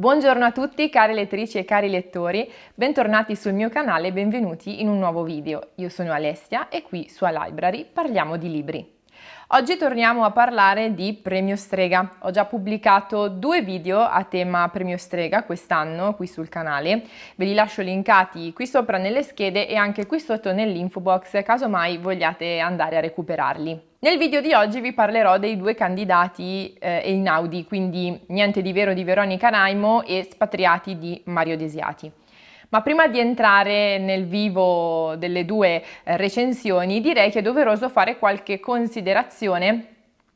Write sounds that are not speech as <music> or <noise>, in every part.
Buongiorno a tutti cari lettrici e cari lettori, bentornati sul mio canale e benvenuti in un nuovo video. Io sono Alessia e qui su A Library parliamo di libri. Oggi torniamo a parlare di Premio Strega. Ho già pubblicato due video a tema Premio Strega quest'anno qui sul canale, ve li lascio linkati qui sopra nelle schede e anche qui sotto nell'info box caso mai vogliate andare a recuperarli. Nel video di oggi vi parlerò dei due candidati eh, inaudi, quindi Niente di Vero di Veronica Naimo e Spatriati di Mario Desiati. Ma prima di entrare nel vivo delle due eh, recensioni, direi che è doveroso fare qualche considerazione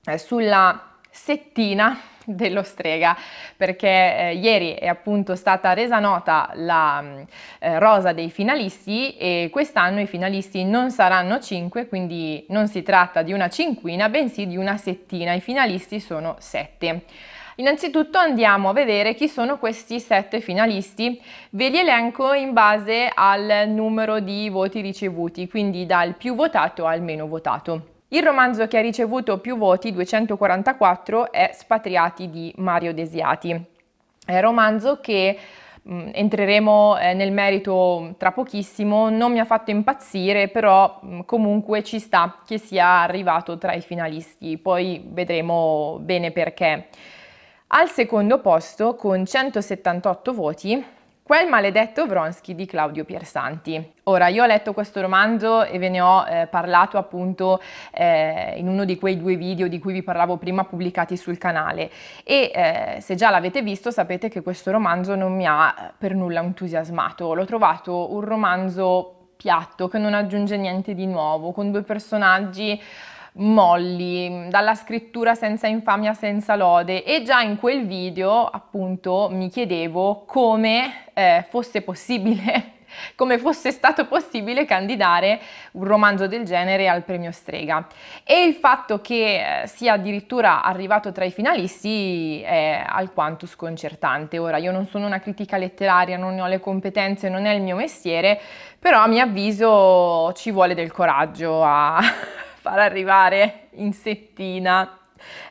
eh, sulla settina dello strega perché eh, ieri è appunto stata resa nota la mm, eh, rosa dei finalisti e quest'anno i finalisti non saranno 5 quindi non si tratta di una cinquina bensì di una settina i finalisti sono 7 Innanzitutto andiamo a vedere chi sono questi sette finalisti. Ve li elenco in base al numero di voti ricevuti, quindi dal più votato al meno votato. Il romanzo che ha ricevuto più voti, 244, è Spatriati di Mario Desiati. È un romanzo che entreremo eh, nel merito tra pochissimo, non mi ha fatto impazzire, però comunque ci sta che sia arrivato tra i finalisti, poi vedremo bene perché. Al secondo posto, con 178 voti, Quel maledetto Vronsky di Claudio Piersanti. Ora, io ho letto questo romanzo e ve ne ho eh, parlato appunto eh, in uno di quei due video di cui vi parlavo prima pubblicati sul canale e eh, se già l'avete visto sapete che questo romanzo non mi ha eh, per nulla entusiasmato. L'ho trovato un romanzo piatto che non aggiunge niente di nuovo, con due personaggi molli, dalla scrittura senza infamia, senza lode e già in quel video appunto mi chiedevo come eh, fosse possibile <laughs> come fosse stato possibile candidare un romanzo del genere al premio Strega. E il fatto che eh, sia addirittura arrivato tra i finalisti è alquanto sconcertante. Ora, io non sono una critica letteraria, non ne ho le competenze, non è il mio mestiere, però a mio avviso ci vuole del coraggio a... <laughs> far arrivare in settina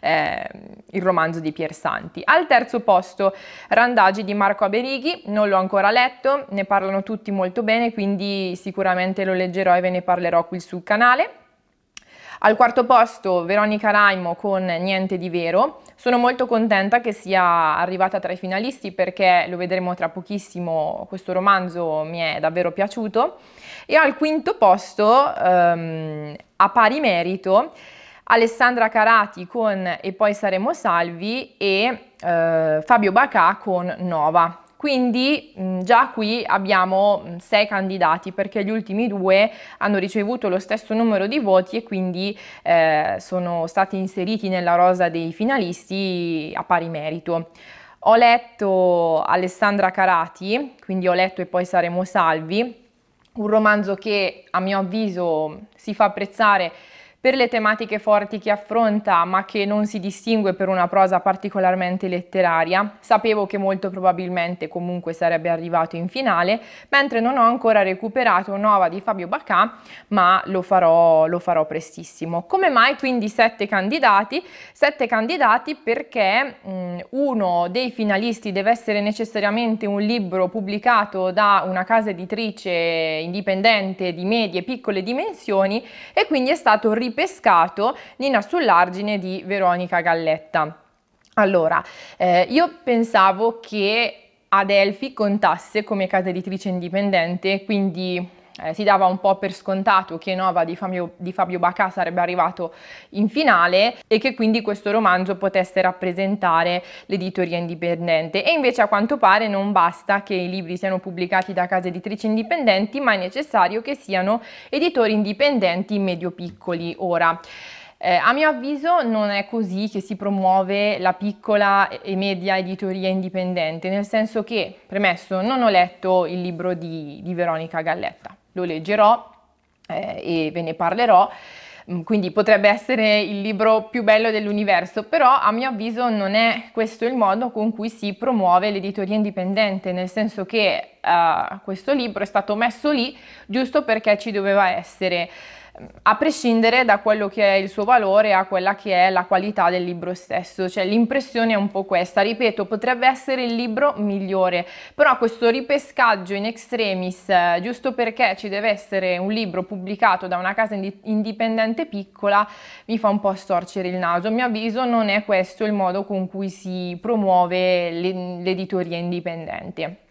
eh, il romanzo di Pier Santi. Al terzo posto Randagi di Marco Aberighi, non l'ho ancora letto, ne parlano tutti molto bene, quindi sicuramente lo leggerò e ve ne parlerò qui sul canale. Al quarto posto Veronica Raimo con Niente di vero, sono molto contenta che sia arrivata tra i finalisti perché lo vedremo tra pochissimo, questo romanzo mi è davvero piaciuto. E al quinto posto, ehm, a pari merito, Alessandra Carati con E poi saremo salvi e eh, Fabio Bacà con Nova. Quindi mm, già qui abbiamo mm, sei candidati perché gli ultimi due hanno ricevuto lo stesso numero di voti e quindi eh, sono stati inseriti nella rosa dei finalisti a pari merito. Ho letto Alessandra Carati, quindi ho letto e poi saremo salvi, un romanzo che a mio avviso si fa apprezzare per le tematiche forti che affronta, ma che non si distingue per una prosa particolarmente letteraria. Sapevo che molto probabilmente comunque sarebbe arrivato in finale, mentre non ho ancora recuperato Nova di Fabio Bacà, ma lo farò, lo farò prestissimo. Come mai quindi sette candidati? Sette candidati perché mh, mm, uno dei finalisti deve essere necessariamente un libro pubblicato da una casa editrice indipendente di medie e piccole dimensioni e quindi è stato riportato pescato, Nina sull'argine di Veronica Galletta. Allora, eh, io pensavo che Adelphi contasse come casa editrice indipendente, quindi eh, si dava un po' per scontato che Nova di Fabio, di Fabio Bacà sarebbe arrivato in finale e che quindi questo romanzo potesse rappresentare l'editoria indipendente. E invece a quanto pare non basta che i libri siano pubblicati da case editrici indipendenti, ma è necessario che siano editori indipendenti medio-piccoli ora. Eh, a mio avviso non è così che si promuove la piccola e media editoria indipendente, nel senso che, premesso, non ho letto il libro di, di Veronica Galletta lo leggerò eh, e ve ne parlerò mm, quindi potrebbe essere il libro più bello dell'universo, però a mio avviso non è questo il modo con cui si promuove l'editoria indipendente, nel senso che uh, questo libro è stato messo lì giusto perché ci doveva essere a prescindere da quello che è il suo valore, a quella che è la qualità del libro stesso, cioè l'impressione è un po' questa, ripeto, potrebbe essere il libro migliore, però questo ripescaggio in extremis, eh, giusto perché ci deve essere un libro pubblicato da una casa indipendente piccola, mi fa un po' storcere il naso, a mio avviso non è questo il modo con cui si promuove l'editoria indipendente.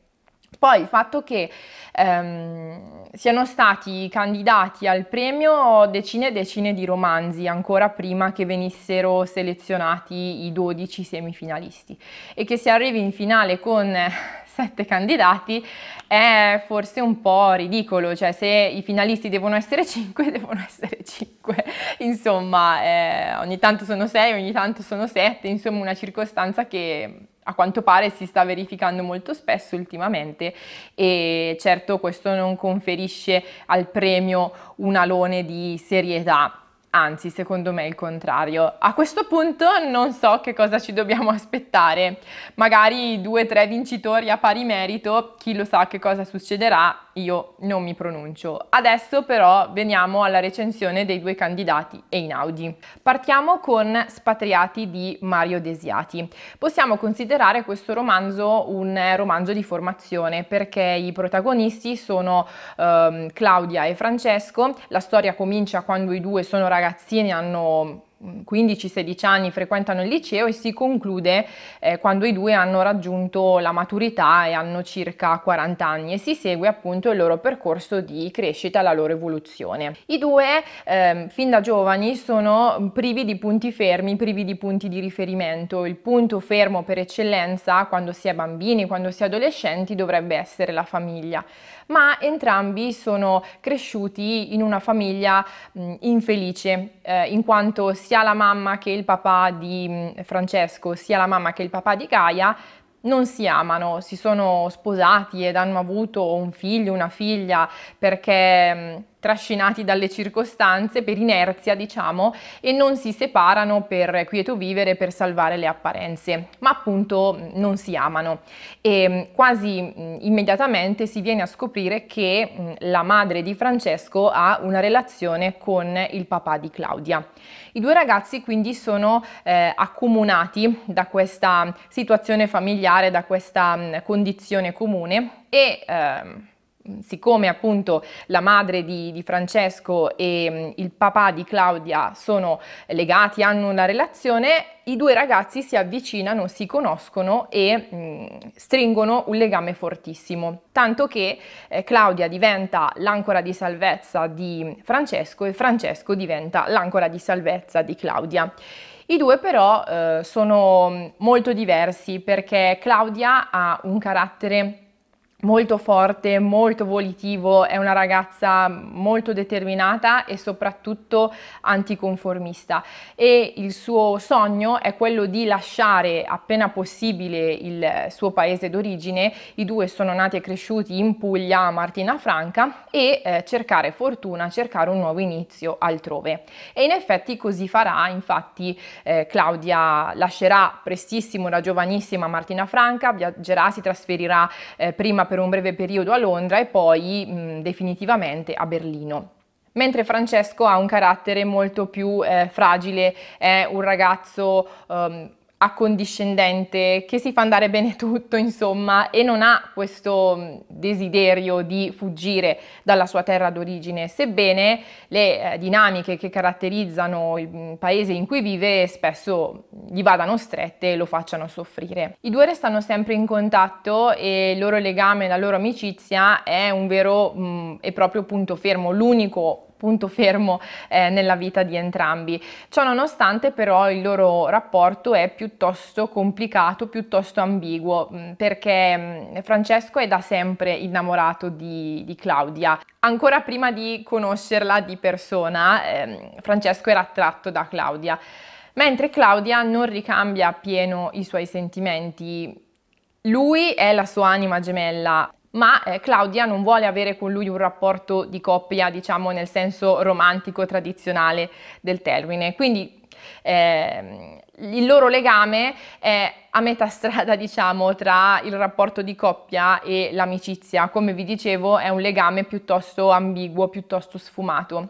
Poi il fatto che ehm, siano stati candidati al premio decine e decine di romanzi ancora prima che venissero selezionati i 12 semifinalisti e che si arrivi in finale con eh, <laughs> sette candidati è forse un po' ridicolo, cioè se i finalisti devono essere 5, <laughs> devono essere 5, insomma eh, ogni tanto sono 6, ogni tanto sono 7, insomma una circostanza che a quanto pare si sta verificando molto spesso ultimamente e certo questo non conferisce al premio un alone di serietà. Anzi, secondo me il contrario. A questo punto non so che cosa ci dobbiamo aspettare. Magari due o tre vincitori a pari merito, chi lo sa che cosa succederà io non mi pronuncio. Adesso però veniamo alla recensione dei due candidati Einaudi. Partiamo con Spatriati di Mario Desiati. Possiamo considerare questo romanzo un eh, romanzo di formazione perché i protagonisti sono ehm, Claudia e Francesco. La storia comincia quando i due sono ragazzini, e hanno 15-16 anni frequentano il liceo e si conclude eh, quando i due hanno raggiunto la maturità e hanno circa 40 anni e si segue appunto il loro percorso di crescita la loro evoluzione. I due eh, fin da giovani sono privi di punti fermi, privi di punti di riferimento. Il punto fermo per eccellenza quando si è bambini, quando si è adolescenti dovrebbe essere la famiglia ma entrambi sono cresciuti in una famiglia mh, infelice, eh, in quanto sia la mamma che il papà di mh, Francesco, sia la mamma che il papà di Gaia non si amano, si sono sposati ed hanno avuto un figlio, una figlia, perché trascinati dalle circostanze per inerzia, diciamo, e non si separano per quieto vivere, per salvare le apparenze, ma appunto mm, non si amano. E mm, quasi mm, immediatamente si viene a scoprire che la madre di Francesco ha una relazione con il papà di Claudia. I due ragazzi quindi sono eh, accomunati da questa situazione familiare, da questa condizione comune e... Ehm, siccome appunto la madre di, di Francesco e il papà di Claudia sono legati, hanno una relazione, i due ragazzi si avvicinano, si conoscono e mh, stringono un legame fortissimo, tanto che eh, Claudia diventa l'ancora di salvezza di Francesco e Francesco diventa l'ancora di salvezza di Claudia. I due però eh, sono molto diversi perché Claudia ha un carattere molto forte, molto volitivo, è una ragazza molto determinata e soprattutto anticonformista e il suo sogno è quello di lasciare appena possibile il suo paese d'origine, i due sono nati e cresciuti in Puglia Martina Franca e eh, cercare fortuna, cercare un nuovo inizio altrove e in effetti così farà, infatti eh, Claudia lascerà prestissimo da giovanissima Martina Franca, viaggerà, si trasferirà eh, prima per un breve periodo a Londra e poi mh, definitivamente a Berlino mentre Francesco ha un carattere molto più eh, fragile, è un ragazzo um, accondiscendente, che si fa andare bene tutto, insomma, e non ha questo mm, desiderio di fuggire dalla sua terra d'origine, sebbene le eh, dinamiche che caratterizzano il mm, paese in cui vive spesso gli vadano strette e lo facciano soffrire. I due restano sempre in contatto e il loro legame, la loro amicizia è un vero mh, mm, e proprio punto fermo, l'unico punto fermo eh, nella vita di entrambi. Ciò nonostante però il loro rapporto è piuttosto complicato, piuttosto ambiguo, mm, perché mm, Francesco è da sempre innamorato di, di Claudia. Ancora prima di conoscerla di persona, eh, Francesco era attratto da Claudia, mentre Claudia non ricambia appieno i suoi sentimenti. Lui è la sua anima gemella, ma eh, Claudia non vuole avere con lui un rapporto di coppia, diciamo nel senso romantico tradizionale del termine. Quindi eh, il loro legame è a metà strada, <laughs> diciamo, tra il rapporto di coppia e l'amicizia. Come vi dicevo, è un legame piuttosto ambiguo, piuttosto sfumato.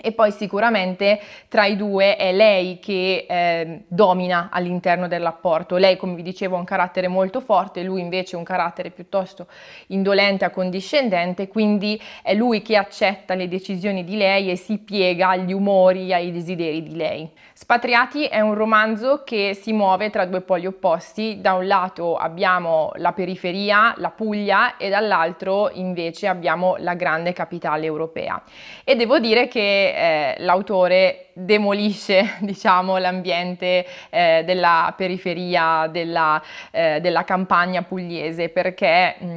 E poi sicuramente tra i due è lei che eh, domina all'interno dell'apporto. Lei, come vi dicevo, ha un carattere molto forte, lui invece ha un carattere piuttosto indolente, accondiscendente, quindi è lui che accetta le decisioni di lei e si piega agli umori, ai desideri di lei. Spatriati è un romanzo che si muove tra due poli opposti. Da un lato abbiamo la periferia, la Puglia, e dall'altro invece abbiamo la grande capitale europea. E devo dire che eh, l'autore demolisce <laughs> diciamo, l'ambiente eh, della periferia della, eh, della, campagna pugliese perché mh,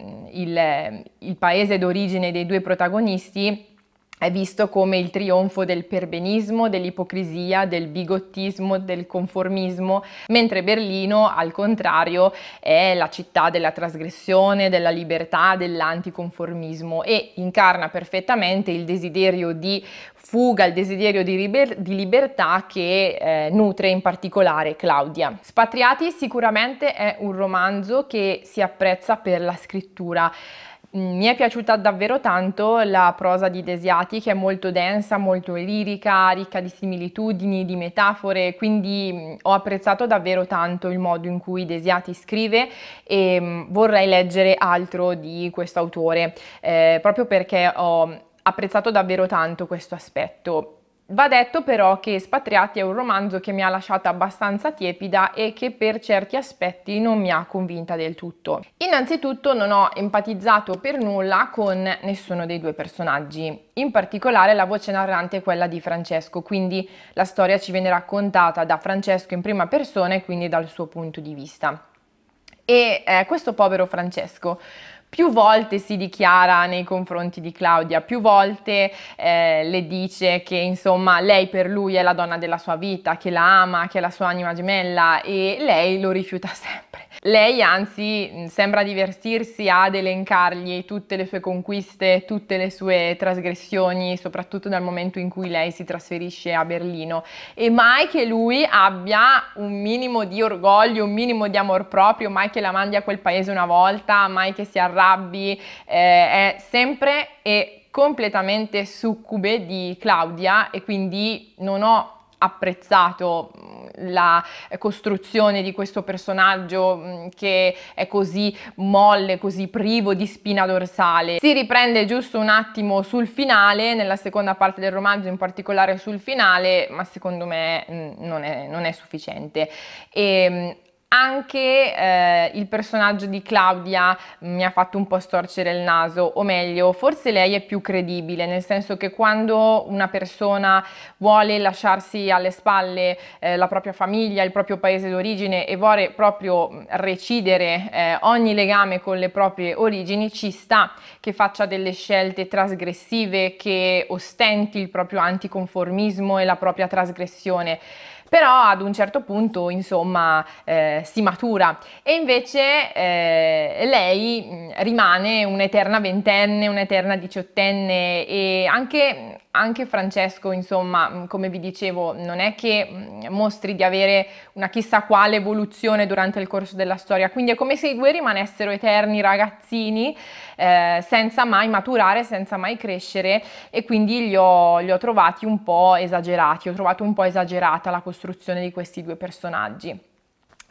mm, il, il paese d'origine dei due protagonisti è visto come il trionfo del perbenismo, dell'ipocrisia, del bigottismo, del conformismo, mentre Berlino, al contrario, è la città della trasgressione, della libertà, dell'anticonformismo e incarna perfettamente il desiderio di fuga, il desiderio di, liber- di libertà che eh, nutre in particolare Claudia. Spatriati sicuramente è un romanzo che si apprezza per la scrittura Mm, mi è piaciuta davvero tanto la prosa di Desiati che è molto densa, molto lirica, ricca di similitudini, di metafore, quindi mm, ho apprezzato davvero tanto il modo in cui Desiati scrive e mm, vorrei leggere altro di questo autore, eh, proprio perché ho apprezzato davvero tanto questo aspetto. Va detto però che Spatriati è un romanzo che mi ha lasciata abbastanza tiepida e che per certi aspetti non mi ha convinta del tutto. Innanzitutto non ho empatizzato per nulla con nessuno dei due personaggi, in particolare la voce narrante è quella di Francesco, quindi la storia ci viene raccontata da Francesco in prima persona e quindi dal suo punto di vista. E eh, questo povero Francesco più volte si dichiara nei confronti di Claudia, più volte eh, le dice che insomma lei per lui è la donna della sua vita, che la ama, che è la sua anima gemella e lei lo rifiuta <laughs> sempre. Lei anzi mm, sembra divertirsi ad elencargli tutte le sue conquiste, tutte le sue trasgressioni, soprattutto dal momento in cui lei si trasferisce a Berlino e mai che lui abbia un minimo di orgoglio, un minimo di amor proprio, mai che la mandi a quel paese una volta, mai che si arrabbi arrabbi, eh, è sempre e completamente succube di Claudia e quindi non ho apprezzato mm, la costruzione di questo personaggio mm, che è così molle, così privo di spina dorsale. Si riprende giusto un attimo sul finale, nella seconda parte del romanzo, in particolare sul finale, ma secondo me mm, non è, non è sufficiente. E, anche eh, il personaggio di Claudia mi ha fatto un po' storcere il naso, o meglio, forse lei è più credibile, nel senso che quando una persona vuole lasciarsi alle spalle eh, la propria famiglia, il proprio paese d'origine e vuole proprio mm, recidere eh, ogni legame con le proprie origini, ci sta che faccia delle scelte trasgressive, che ostenti il proprio anticonformismo e la propria trasgressione però ad un certo punto insomma eh, si matura e invece eh, lei mm, rimane un'eterna ventenne, un'eterna diciottenne e anche anche Francesco, insomma, mm, come vi dicevo, non è che mm, mostri di avere una chissà quale evoluzione durante il corso della storia, quindi è come se i due rimanessero eterni ragazzini eh, senza mai maturare, senza mai crescere e quindi li ho, li ho trovati un po' esagerati, ho trovato un po' esagerata la costruzione di questi due personaggi.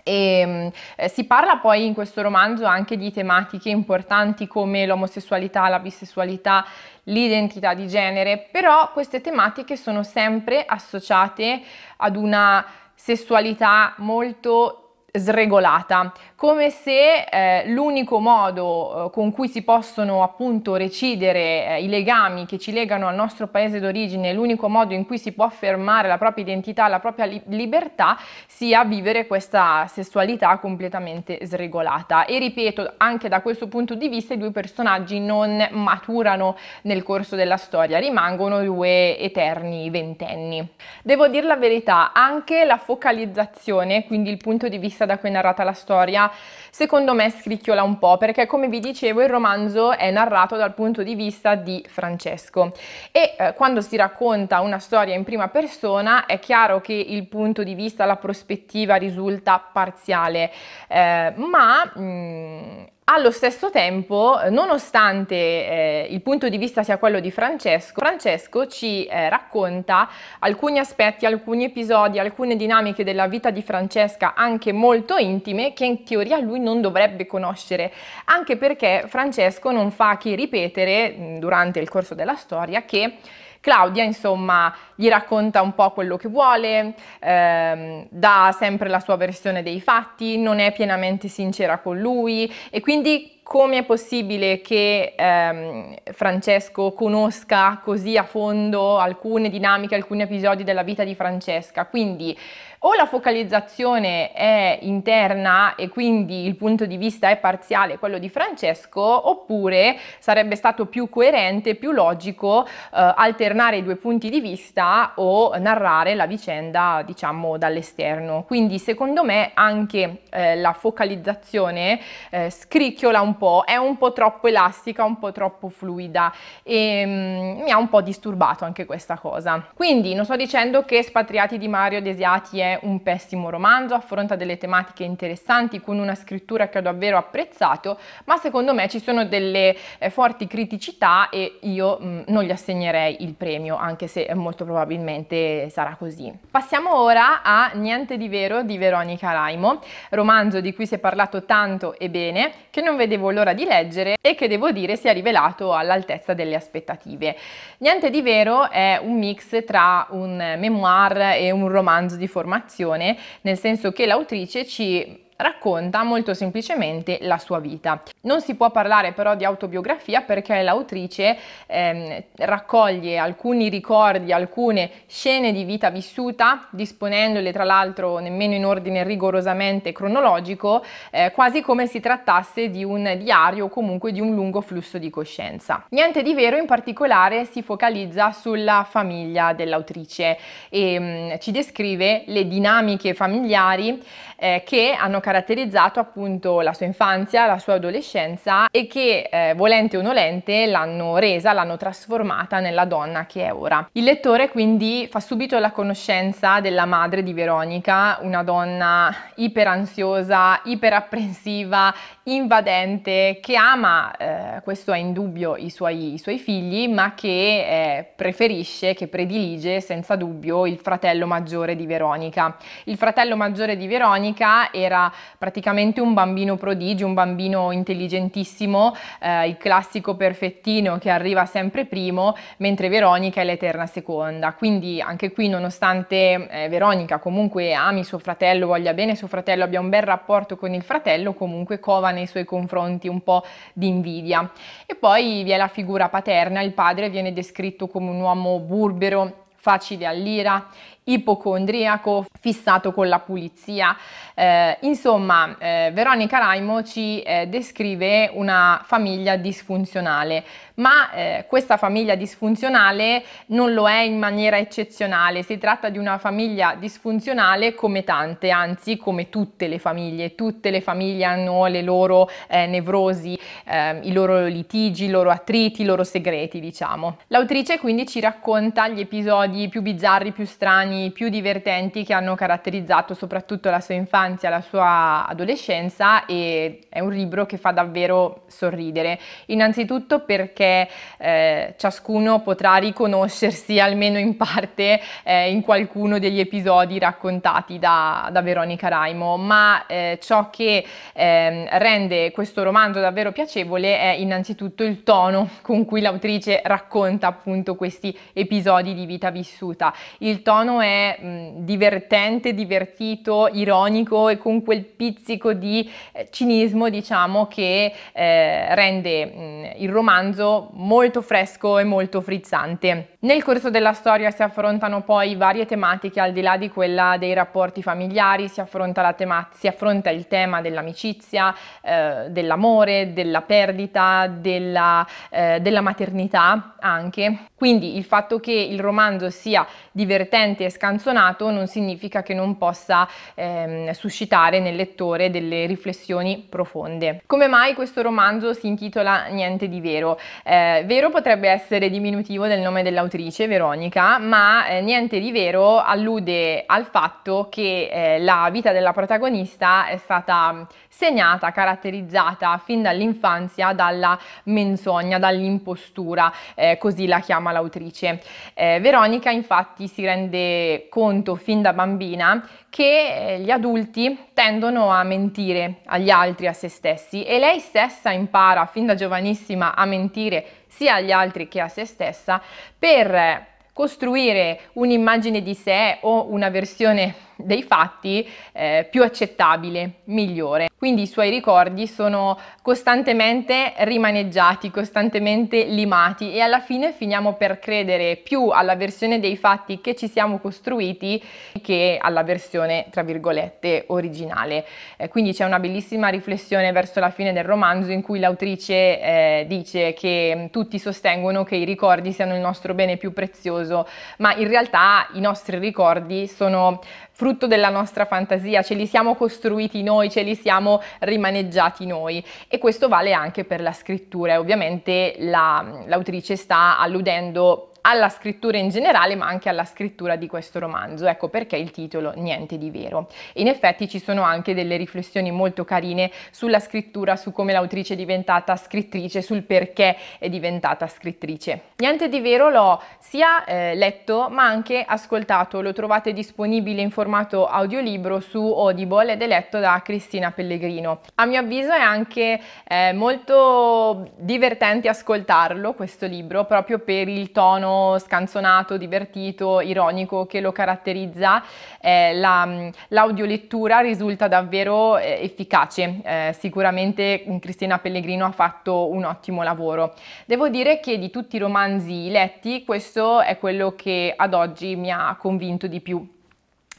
E, mm, eh, si parla poi in questo romanzo anche di tematiche importanti come l'omosessualità, la bisessualità l'identità di genere, però queste tematiche sono sempre associate ad una sessualità molto sregolata come se eh, l'unico modo eh, con cui si possono appunto recidere eh, i legami che ci legano al nostro paese d'origine, l'unico modo in cui si può affermare la propria identità, la propria li- libertà, sia vivere questa sessualità completamente sregolata. E ripeto, anche da questo punto di vista i due personaggi non maturano nel corso della storia, rimangono due eterni ventenni. Devo dire la verità, anche la focalizzazione, quindi il punto di vista da cui è narrata la storia, secondo me scricchiola un po', perché come vi dicevo il romanzo è narrato dal punto di vista di Francesco e eh, quando si racconta una storia in prima persona è chiaro che il punto di vista, la prospettiva risulta parziale, eh, ma mh, mm, allo stesso tempo, nonostante eh, il punto di vista sia quello di Francesco, Francesco ci eh, racconta alcuni aspetti, alcuni episodi, alcune dinamiche della vita di Francesca, anche molto intime, che in teoria lui non dovrebbe conoscere, anche perché Francesco non fa che ripetere durante il corso della storia che Claudia, insomma, gli racconta un po' quello che vuole, ehm, dà sempre la sua versione dei fatti, non è pienamente sincera con lui e quindi come è possibile che ehm, Francesco conosca così a fondo alcune dinamiche, alcuni episodi della vita di Francesca. Quindi o la focalizzazione è interna e quindi il punto di vista è parziale, quello di Francesco, oppure sarebbe stato più coerente, più logico eh, alternare i due punti di vista o narrare la vicenda, diciamo, dall'esterno. Quindi secondo me anche eh, la focalizzazione eh, scricchiola un po' po', è un po' troppo elastica, un po' troppo fluida e mm, mi ha un po' disturbato anche questa cosa. Quindi non sto dicendo che Spatriati di Mario Desiati è un pessimo romanzo, affronta delle tematiche interessanti con una scrittura che ho davvero apprezzato, ma secondo me ci sono delle eh, forti criticità e io mm, non gli assegnerei il premio, anche se molto probabilmente sarà così. Passiamo ora a Niente di vero di Veronica Raimo, romanzo di cui si è parlato tanto e bene, che non vedevo l'ora di leggere e che devo dire si è rivelato all'altezza delle aspettative. Niente di vero è un mix tra un memoir e un romanzo di formazione, nel senso che l'autrice ci racconta molto semplicemente la sua vita. Non si può parlare però di autobiografia perché l'autrice ehm, raccoglie alcuni ricordi, alcune scene di vita vissuta, disponendole tra l'altro nemmeno in ordine rigorosamente cronologico, eh, quasi come si trattasse di un diario o comunque di un lungo flusso di coscienza. Niente di vero in particolare si focalizza sulla famiglia dell'autrice e mh, mm, ci descrive le dinamiche familiari eh, che hanno caratterizzato caratterizzato appunto la sua infanzia, la sua adolescenza e che eh, volente o nolente l'hanno resa, l'hanno trasformata nella donna che è ora. Il lettore quindi fa subito la conoscenza della madre di Veronica, una donna iperansiosa, iperappressiva, invadente, che ama, eh, questo è indubbio, i suoi, i suoi figli, ma che eh, preferisce, che predilige senza dubbio il fratello maggiore di Veronica. Il fratello maggiore di Veronica era praticamente un bambino prodigio, un bambino intelligentissimo, eh, il classico perfettino che arriva sempre primo, mentre Veronica è l'eterna seconda. Quindi anche qui nonostante eh, Veronica comunque ami suo fratello, voglia bene suo fratello, abbia un bel rapporto con il fratello, comunque cova nei suoi confronti un po' di invidia. E poi vi è la figura paterna, il padre viene descritto come un uomo burbero, facile all'ira, ipocondriaco, fissato con la pulizia. Eh, insomma, eh, Veronica Raimo ci eh, descrive una famiglia disfunzionale, ma eh, questa famiglia disfunzionale non lo è in maniera eccezionale, si tratta di una famiglia disfunzionale come tante, anzi come tutte le famiglie, tutte le famiglie hanno le loro eh, nevrosi, ehm, i loro litigi, i loro attriti, i loro segreti, diciamo. L'autrice quindi ci racconta gli episodi più bizzarri, più strani, brani più divertenti che hanno caratterizzato soprattutto la sua infanzia, la sua adolescenza e è un libro che fa davvero sorridere. Innanzitutto perché eh, ciascuno potrà riconoscersi almeno in parte eh, in qualcuno degli episodi raccontati da, da Veronica Raimo, ma eh, ciò che ehm, rende questo romanzo davvero piacevole è innanzitutto il tono con cui l'autrice racconta appunto questi episodi di vita vissuta. Il tono è mh, divertente, divertito, ironico e con quel pizzico di eh, cinismo diciamo che eh, rende mh, il romanzo molto fresco e molto frizzante. Nel corso della storia si affrontano poi varie tematiche al di là di quella dei rapporti familiari, si affronta, tema si affronta il tema dell'amicizia, eh, dell'amore, della perdita, della, eh, della maternità anche. Quindi il fatto che il romanzo sia divertente e scanzonato non significa che non possa ehm, suscitare nel lettore delle riflessioni profonde. Come mai questo romanzo si intitola Niente di vero? Eh, vero potrebbe essere diminutivo del nome dell'autrice, Veronica, ma eh, Niente di vero allude al fatto che eh, la vita della protagonista è stata mm, segnata, caratterizzata fin dall'infanzia dalla menzogna, dall'impostura, eh, così la chiama l'autrice. Eh, Veronica infatti infatti si rende conto fin da bambina che eh, gli adulti tendono a mentire agli altri, a se stessi e lei stessa impara fin da giovanissima a mentire sia agli altri che a se stessa per eh, costruire un'immagine di sé o una versione dei fatti eh, più accettabile, migliore. Quindi i suoi ricordi sono costantemente rimaneggiati, costantemente limati e alla fine finiamo per credere più alla versione dei fatti che ci siamo costruiti che alla versione, tra virgolette, originale. Eh, quindi c'è una bellissima riflessione verso la fine del romanzo in cui l'autrice eh, dice che mm, tutti sostengono che i ricordi siano il nostro bene più prezioso, ma in realtà i nostri ricordi sono frutto della nostra fantasia, ce li siamo costruiti noi, ce li siamo rimaneggiati noi e questo vale anche per la scrittura e ovviamente l'autrice sta alludendo alla scrittura in generale ma anche alla scrittura di questo romanzo, ecco perché il titolo Niente di vero. In effetti ci sono anche delle riflessioni molto carine sulla scrittura, su come l'autrice è diventata scrittrice, sul perché è diventata scrittrice. Niente di vero l'ho sia eh, letto ma anche ascoltato, lo trovate disponibile in formato audiolibro su Audible ed è letto da Cristina Pellegrino. A mio avviso è anche eh, molto divertente ascoltarlo questo libro proprio per il tono scanzonato, divertito, ironico che lo caratterizza, eh, la, mm, l'audiolettura risulta davvero eh, efficace. Eh, sicuramente mm, Cristina Pellegrino ha fatto un ottimo lavoro. Devo dire che di tutti i romanzi letti questo è quello che ad oggi mi ha convinto di più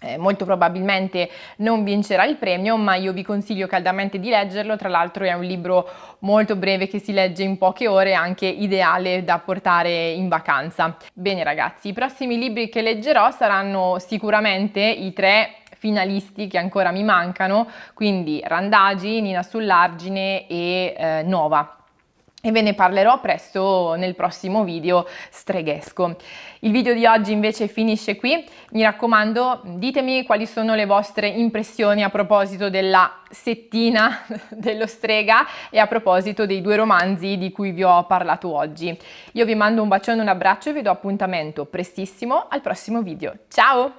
eh, molto probabilmente non vincerà il premio, ma io vi consiglio caldamente di leggerlo, tra l'altro è un libro molto breve che si legge in poche ore, anche ideale da portare in vacanza. Bene ragazzi, i prossimi libri che leggerò saranno sicuramente i tre finalisti che ancora mi mancano, quindi Randagi, Nina sull'argine e eh, Nova e ve ne parlerò presto nel prossimo video streghesco. Il video di oggi invece finisce qui, mi raccomando ditemi quali sono le vostre impressioni a proposito della settina <laughs> dello strega e a proposito dei due romanzi di cui vi ho parlato oggi. Io vi mando un bacione, un abbraccio e vi do appuntamento prestissimo al prossimo video. Ciao!